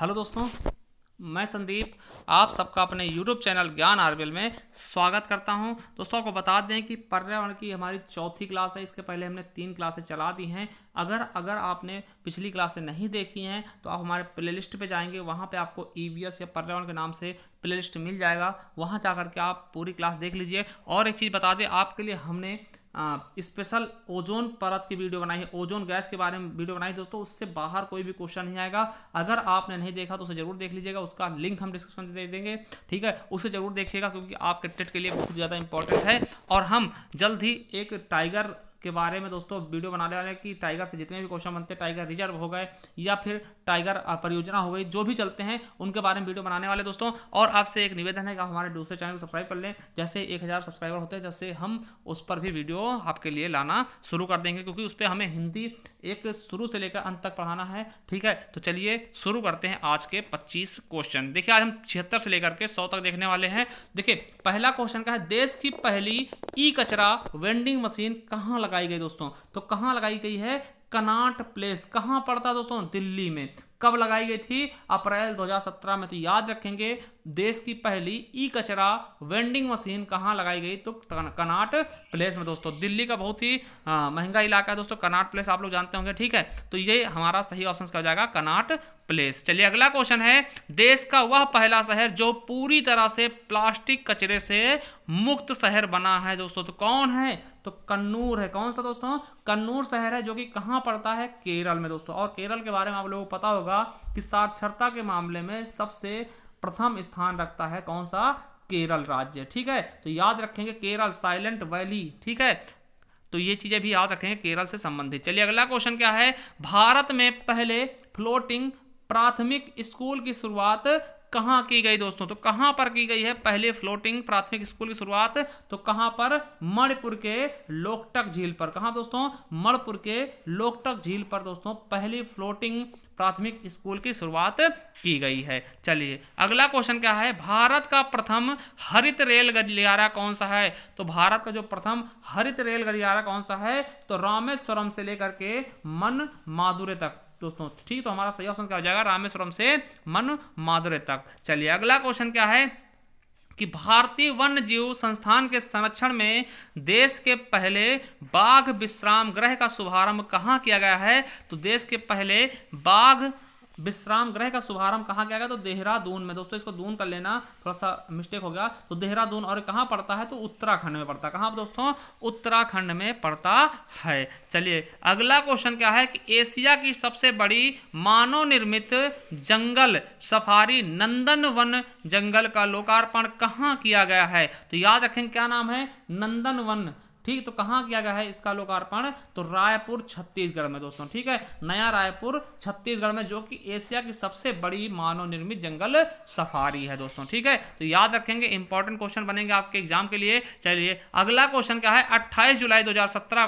hello दोस्तों मैं संदीप आप सबका अपने यूट्यूब चैनल ज्ञान आरबीएल में स्वागत करता हूं दोस्तों आपको बता दें कि पर्यावरण की हमारी चौथी क्लास है इसके पहले हमने तीन क्लासें चला दी हैं अगर अगर आपने पिछली क्लासें नहीं देखी हैं तो आप हमारे प्लेलिस्ट पे जाएंगे वहां पे आपको ई e या पर्यावरण के नाम से प्ले मिल जाएगा वहाँ जा के आप पूरी क्लास देख लीजिए और एक चीज़ बता दें आपके लिए हमने स्पेशल ओजोन परत की वीडियो बनाई है ओजोन गैस के बारे में वीडियो बनाई दोस्तों उससे बाहर कोई भी क्वेश्चन नहीं आएगा अगर आपने नहीं देखा तो उसे जरूर देख लीजिएगा उसका लिंक हम डिस्क्रिप्शन दे देंगे ठीक है उसे जरूर देखिएगा क्योंकि आपके टेट के लिए बहुत ज़्यादा इंपॉर्टेंट है और हम जल्द ही एक टाइगर के बारे में दोस्तों वीडियो बनाने वाले कि टाइगर से जितने भी क्वेश्चन बनते हैं टाइगर रिजर्व हो गए या फिर टाइगर परियोजना हो गई जो भी चलते हैं उनके बारे में वीडियो बनाने वाले दोस्तों और आपसे एक निवेदन है कि आप हमारे दूसरे चैनल को सब्सक्राइब कर लें जैसे एक सब्सक्राइबर होते हैं जैसे हम उस पर भी वीडियो आपके लिए लाना शुरू कर देंगे क्योंकि उस पर हमें हिंदी एक शुरू से लेकर अंत तक पढ़ाना है ठीक है तो चलिए शुरू करते हैं आज के पच्चीस क्वेश्चन देखिए आज हम छिहत्तर से लेकर के सौ तक देखने वाले हैं देखिए पहला क्वेश्चन का है देश की पहली ई कचरा वेंडिंग मशीन कहाँ लगाई गई दोस्तों तो कहाँ लगाई गई है कनाट प्लेस कहाँ पड़ता है दोस्तों दिल्ली में कब लगाई गई थी अप्रैल 2017 में तो याद रखेंगे देश की पहली ई कचरा वेंडिंग मशीन कहाँ लगाई गई तो कनाट प्लेस में दोस्तों दिल्ली का बहुत ही महंगा इलाका है दोस्तों कनाट प्लेस आप लोग जानते होंगे ठीक है तो ये हमारा सही ऑप्शन क्या हो जाएगा कनाट प्लेस चलिए अगला क्वेश्चन है देश का वह पहला शहर जो पूरी तरह से प्लास्टिक कचरे से मुक्त शहर बना है दोस्तों तो कौन है तो कन्नूर है कौन सा दोस्तों कन्नूर शहर है जो कि कहाँ पड़ता है केरल में दोस्तों और केरल के बारे में आप लोगों को पता होगा होगा कि साक्षरता के मामले में सबसे प्रथम स्थान रखता है कौन सा केरल राज्य ठीक है तो याद रखेंगे केरल साइलेंट वैली ठीक है तो ये चीज़ें भी याद रखेंगे केरल से संबंधित चलिए अगला क्वेश्चन क्या है भारत में पहले फ्लोटिंग प्राथमिक स्कूल की शुरुआत कहाँ की गई दोस्तों तो कहाँ पर की गई है पहले फ्लोटिंग प्राथमिक स्कूल की शुरुआत तो कहाँ पर मणिपुर के लोकटक झील पर कहाँ दोस्तों मणिपुर के लोकटक झील पर दोस्तों पहली फ्लोटिंग प्राथमिक स्कूल की शुरुआत की गई है चलिए अगला क्वेश्चन क्या है भारत का प्रथम हरित रेल गलियारा कौन सा है तो भारत का जो प्रथम हरित रेल गलियारा कौन सा है तो रामेश्वरम से लेकर के मन मादुरे तक दोस्तों ठीक तो हमारा सही ऑप्शन क्या हो जाएगा रामेश्वरम से मन मादुरे तक चलिए अगला क्वेश्चन क्या है कि भारतीय वन्य जीव संस्थान के संरक्षण में देश के पहले बाघ विश्राम ग्रह का शुभारंभ कहाँ किया गया है तो देश के पहले बाघ विश्राम ग्रह का शुभारंभ कहाँ किया गया तो देहरादून में दोस्तों इसको दून कर लेना थोड़ा सा मिस्टेक हो गया तो देहरादून और कहाँ पड़ता है तो उत्तराखंड में पड़ता है कहाँ दोस्तों उत्तराखंड में पड़ता है चलिए अगला क्वेश्चन क्या है कि एशिया की सबसे बड़ी मानव निर्मित जंगल सफारी नंदन वन जंगल का लोकार्पण कहाँ किया गया है तो याद रखें क्या नाम है नंदन वन ठीक तो कहां किया गया है इसका लोकार्पण तो रायपुर छत्तीसगढ़ में दोस्तों ठीक है नया रायपुर छत्तीसगढ़ में जो कि एशिया की सबसे बड़ी मानव निर्मित जंगल सफारी है दोस्तों ठीक है तो याद रखेंगे इंपॉर्टेंट क्वेश्चन बनेंगे आपके एग्जाम के लिए चलिए अगला क्वेश्चन क्या है अट्ठाईस जुलाई दो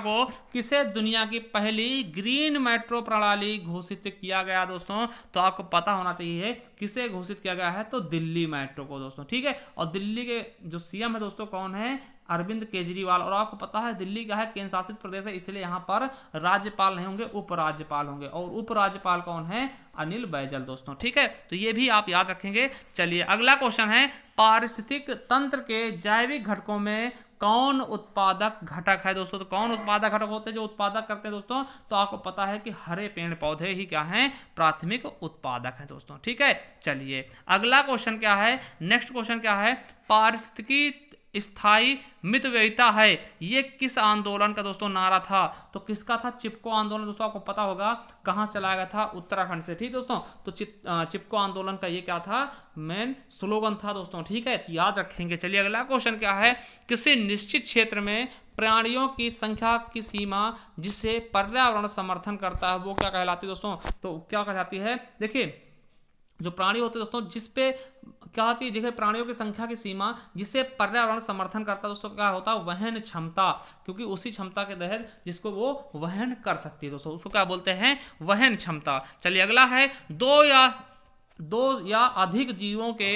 को किसे दुनिया की पहली ग्रीन मेट्रो प्रणाली घोषित किया गया दोस्तों तो आपको पता होना चाहिए किसे घोषित किया गया है तो दिल्ली मेट्रो को दोस्तों ठीक है और दिल्ली के जो सीएम है दोस्तों कौन है अरविंद केजरीवाल और आपको पता है दिल्ली का है केंद्र शासित प्रदेश है इसलिए यहाँ पर राज्यपाल नहीं होंगे उपराज्यपाल होंगे और उपराज्यपाल कौन है अनिल बैजल दोस्तों ठीक है तो ये भी आप याद रखेंगे चलिए अगला क्वेश्चन है पारिस्थितिक तंत्र के जैविक घटकों में कौन उत्पादक घटक है दोस्तों तो कौन उत्पादक घटक होते हैं जो उत्पादक करते हैं दोस्तों तो आपको पता है कि हरे पेड़ पौधे ही क्या हैं प्राथमिक उत्पादक हैं दोस्तों ठीक है चलिए अगला क्वेश्चन क्या है नेक्स्ट क्वेश्चन क्या है पारिस्थितिकी स्थायी मितव्ययिता है ये किस आंदोलन का दोस्तों नारा था तो किसका था चिपको आंदोलन दोस्तों आपको पता होगा कहाँ चलाया गया था उत्तराखंड से ठीक दोस्तों तो चिपको आंदोलन का ये क्या था मेन स्लोगन था दोस्तों ठीक है तो याद रखेंगे चलिए अगला क्वेश्चन क्या है किसी निश्चित क्षेत्र में प्राणियों की संख्या की सीमा जिसे पर्यावरण समर्थन करता है वो क्या कहलाती है दोस्तों तो क्या कहलाती है देखिए जो प्राणी होते हैं दोस्तों जिस पे क्या होती है देखिए प्राणियों की संख्या की सीमा जिसे पर्यावरण समर्थन करता है दोस्तों क्या होता है वहन क्षमता क्योंकि उसी क्षमता के तहत जिसको वो वहन कर सकती है दोस्तों उसको क्या बोलते हैं वहन क्षमता चलिए अगला है दो या दो या अधिक जीवों के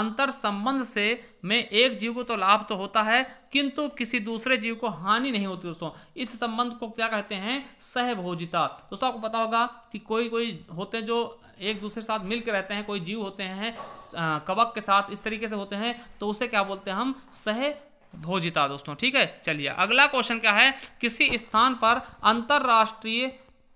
अंतर संबंध से में एक जीव को तो लाभ तो होता है किंतु किसी दूसरे जीव को हानि नहीं होती दोस्तों इस संबंध को क्या कहते हैं सहभोजिता दोस्तों आपको पता होगा कि कोई कोई होते हैं जो एक दूसरे साथ मिलकर रहते हैं कोई जीव होते हैं कवक के साथ इस तरीके से होते हैं तो उसे क्या बोलते हैं हम सह भोजिता दोस्तों ठीक है चलिए अगला क्वेश्चन क्या है किसी स्थान पर अंतरराष्ट्रीय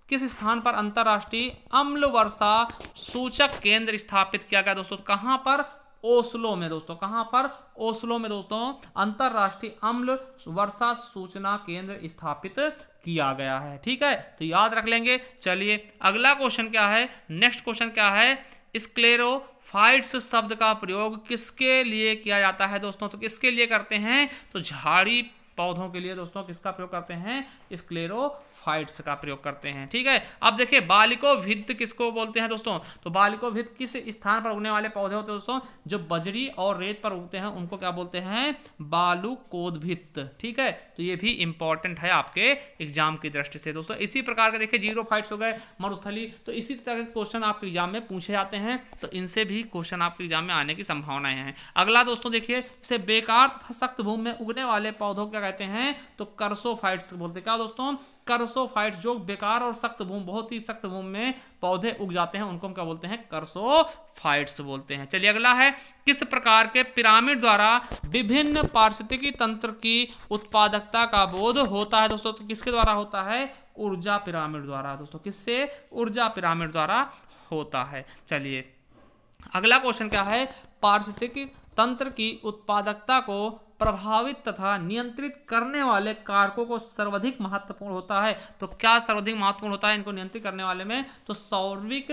किस स्थान पर अंतर्राष्ट्रीय अम्ल वर्षा सूचक केंद्र स्थापित किया गया दोस्तों कहां पर ओस्लो में दोस्तों कहां पर ओस्लो में दोस्तों अंतरराष्ट्रीय अम्ल वर्षा सूचना केंद्र स्थापित किया गया है ठीक है तो याद रख लेंगे चलिए अगला क्वेश्चन क्या है नेक्स्ट क्वेश्चन क्या है फाइट्स शब्द का प्रयोग किसके लिए किया जाता है दोस्तों तो किसके लिए करते हैं तो झाड़ी पौधों के लिए दोस्तों किसका प्रयोग करते हैं स्क्लेरोफाइट्स का प्रयोग करते हैं ठीक है अब देखिए बालिको बालिकोभित्त किसको बोलते हैं दोस्तों तो बालिको बालिकोभित्त किस स्थान पर उगने वाले पौधे होते हैं दोस्तों जो बजरी और रेत पर उगते हैं उनको क्या बोलते हैं बालुकोदभित्त ठीक है तो ये भी इंपॉर्टेंट है आपके एग्जाम की दृष्टि से दोस्तों इसी प्रकार के देखिए जीरो फाइट्स हो गए मरुस्थली तो इसी तरह के क्वेश्चन आपके एग्जाम में पूछे जाते हैं तो इनसे भी क्वेश्चन आपके एग्जाम में आने की संभावनाएं हैं अगला दोस्तों देखिए बेकार तथा सख्त भूमि में उगने वाले पौधों का कहते हैं तो करसोफाइट्स बोलते क्या दोस्तों करसोफाइट्स जो बेकार और सख्त भूमि बहुत ही सख्त भूमि में पौधे उग जाते हैं उनको हम क्या बोलते हैं करसोफाइट्स बोलते हैं चलिए अगला है किस प्रकार के पिरामिड द्वारा विभिन्न पारिस्थितिकी तंत्र की उत्पादकता का बोध होता है दोस्तों तो किसके द्वारा होता है ऊर्जा पिरामिड द्वारा दोस्तों किससे ऊर्जा पिरामिड द्वारा होता है चलिए अगला क्वेश्चन क्या है पारिस्थितिक तंत्र की उत्पादकता को प्रभावित तथा नियंत्रित करने वाले कारकों को सर्वाधिक महत्वपूर्ण होता है तो क्या सर्वाधिक महत्वपूर्ण होता है इनको नियंत्रित करने वाले में तो सौर्विक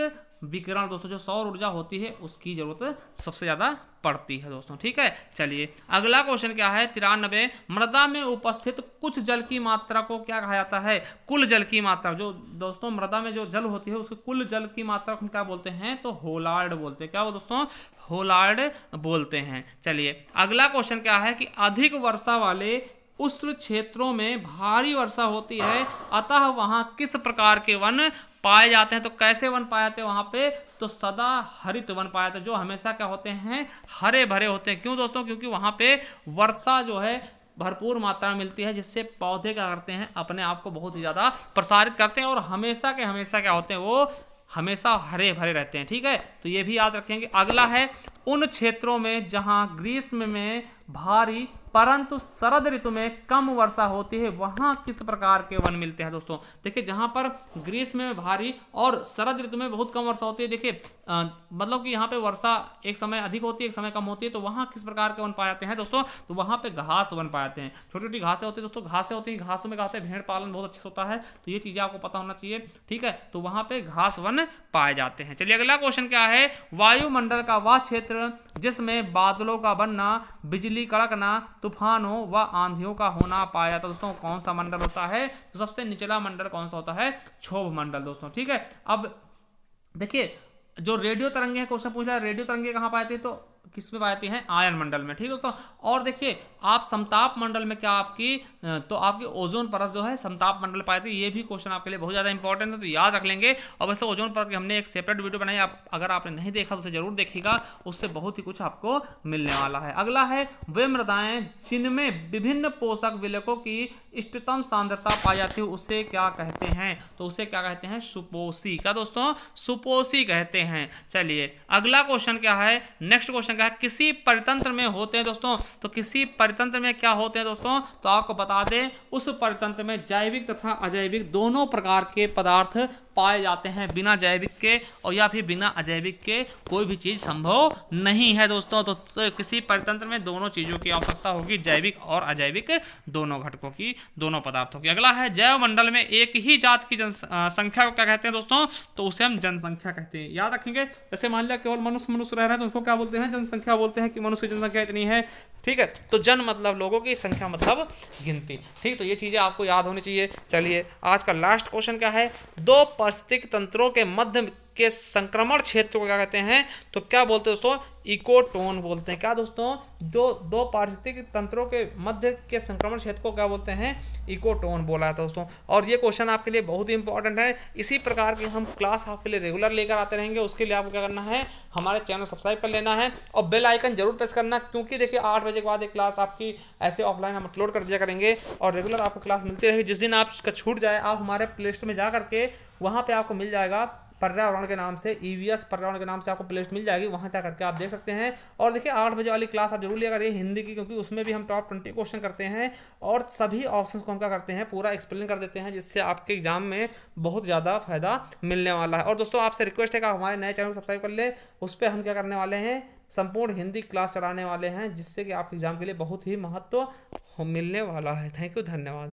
विकिरण दोस्तों जो सौर ऊर्जा होती है उसकी जरूरत सबसे ज़्यादा पड़ती है दोस्तों ठीक है चलिए अगला क्वेश्चन क्या है तिरानबे मृदा में उपस्थित कुछ जल की मात्रा को क्या कहा जाता है कुल जल की मात्रा जो दोस्तों मृदा में जो जल होती है उसके कुल जल की मात्रा को हम क्या बोलते हैं तो होलार्ड बोलते हैं क्या वो दोस्तों होलार्ड बोलते हैं चलिए अगला क्वेश्चन क्या है कि अधिक वर्षा वाले उष्ण क्षेत्रों में भारी वर्षा होती है अतः वहाँ किस प्रकार के वन पाए जाते हैं तो कैसे वन पाए जाते हैं वहाँ पे तो सदा हरित वन पाए जाते हैं जो हमेशा क्या होते हैं हरे भरे होते हैं क्यों दोस्तों क्योंकि वहाँ पे वर्षा जो है भरपूर मात्रा में मिलती है जिससे पौधे क्या करते हैं अपने आप को बहुत ही ज़्यादा प्रसारित करते हैं और हमेशा के हमेशा क्या होते हैं वो हमेशा हरे भरे रहते हैं ठीक है तो ये भी याद रखेंगे अगला है उन क्षेत्रों में जहाँ ग्रीष्म में भारी परंतु शरद ऋतु में कम वर्षा होती है वहाँ किस प्रकार के वन मिलते हैं दोस्तों देखिए जहाँ पर ग्रीष्म में भारी और शरद ऋतु में बहुत कम वर्षा होती है देखिए मतलब कि यहाँ पे वर्षा एक समय अधिक होती है एक समय कम होती है तो वहाँ किस प्रकार के वन पाए जाते हैं दोस्तों तो वहाँ पे घास वन पाए जाते हैं छोटी छोटी घासें होती है दोस्तों घासें होती हैं घासों में कहते हैं भेड़ पालन बहुत अच्छे से होता है तो ये चीज़ें आपको पता होना चाहिए ठीक है तो वहाँ पे घास वन पाए जाते हैं चलिए अगला क्वेश्चन क्या है वायुमंडल का वह क्षेत्र जिसमें बादलों का बनना बिजली कड़कना तूफानों व आंधियों का होना पाया था तो दोस्तों कौन सा मंडल होता है तो सबसे निचला मंडल कौन सा होता है क्षोभ मंडल दोस्तों ठीक है अब देखिए जो रेडियो तरंगे क्वेश्चन पूछ रहा है रेडियो तरंगे कहाँ पाए थे तो किस में पाए हैं आयन मंडल में ठीक है दोस्तों और देखिए आप समताप मंडल में क्या आपकी तो आपकी ओजोन परत जो है समताप मंडल पाए थे ये भी क्वेश्चन आपके लिए बहुत ज़्यादा इंपॉर्टेंट है तो याद रख लेंगे और वैसे ओजोन परत की हमने एक सेपरेट वीडियो बनाई आप अगर आपने नहीं देखा तो उसे जरूर देखिएगा उससे बहुत ही कुछ आपको मिलने वाला है अगला है वे मृदाएँ जिनमें विभिन्न पोषक विलकों की इष्टतम सांद्रता पाई जाती है उसे क्या कहते हैं तो उसे क्या कहते हैं सुपोषी क्या दोस्तों सुपोषी कहते हैं चलिए अगला क्वेश्चन क्या है नेक्स्ट क्वेश्चन क्या है किसी परितंत्र में होते हैं दोस्तों तो किसी पर परितंत्र में क्या होते हैं दोस्तों तो आपको बता दें उस परितंत्र में जैविक तथा अजैविक दोनों प्रकार के पदार्थ पाए जाते हैं बिना जैविक के और या फिर बिना अजैविक के कोई भी चीज़ संभव नहीं है दोस्तों तो, तो किसी परितंत्र में दोनों चीज़ों की आवश्यकता होगी जैविक और अजैविक दोनों घटकों की दोनों पदार्थों की अगला है जैव मंडल में एक ही जात की जनसंख्या को क्या कहते हैं दोस्तों तो उसे हम जनसंख्या कहते हैं याद रखेंगे जैसे मान लिया केवल मनुष्य मनुष्य रह रहे हैं तो उसको क्या बोलते हैं जनसंख्या बोलते हैं कि मनुष्य जनसंख्या इतनी है ठीक है तो जन मतलब लोगों की संख्या मतलब गिनती ठीक तो ये चीज़ें आपको याद होनी चाहिए चलिए आज का लास्ट क्वेश्चन क्या है दो परिस्थितिक तंत्रों के मध्य के संक्रमण क्षेत्र को क्या कहते हैं तो क्या बोलते हैं दोस्तों इकोटोन बोलते हैं क्या दोस्तों जो दो पारिस्थितिक तंत्रों के मध्य के संक्रमण क्षेत्र को क्या बोलते हैं इकोटोन बोला है दोस्तों और ये क्वेश्चन आपके लिए बहुत ही इंपॉर्टेंट है इसी प्रकार की हम क्लास आपके लिए रेगुलर लेकर आते रहेंगे उसके लिए आपको क्या करना है हमारे चैनल सब्सक्राइब कर लेना है और बेल आइकन जरूर प्रेस करना क्योंकि देखिए आठ बजे के बाद एक क्लास आपकी ऐसे ऑफलाइन हम अपलोड कर दिया करेंगे और रेगुलर आपको क्लास मिलती रहेगी जिस दिन आपका छूट जाए आप हमारे प्ले में जा करके वहाँ पर आपको मिल जाएगा पर्यावरण के नाम से ईवीएस e पर्यावरण के नाम से आपको प्लेलिस्ट मिल जाएगी वहाँ जा करके आप देख सकते हैं और देखिए आठ बजे वाली क्लास आप जरूर लिया करिए हिंदी की क्योंकि उसमें भी हम टॉप ट्वेंटी क्वेश्चन करते हैं और सभी ऑप्शन को हम क्या करते हैं पूरा एक्सप्लेन कर देते हैं जिससे आपके एग्जाम में बहुत ज़्यादा फायदा मिलने वाला है और दोस्तों आपसे रिक्वेस्ट है कि हमारे नए चैनल को सब्सक्राइब कर लें उस पर हम क्या करने वाले हैं संपूर्ण हिंदी क्लास चलाने वाले हैं जिससे कि आपके एग्जाम के लिए बहुत ही महत्व मिलने वाला है थैंक यू धन्यवाद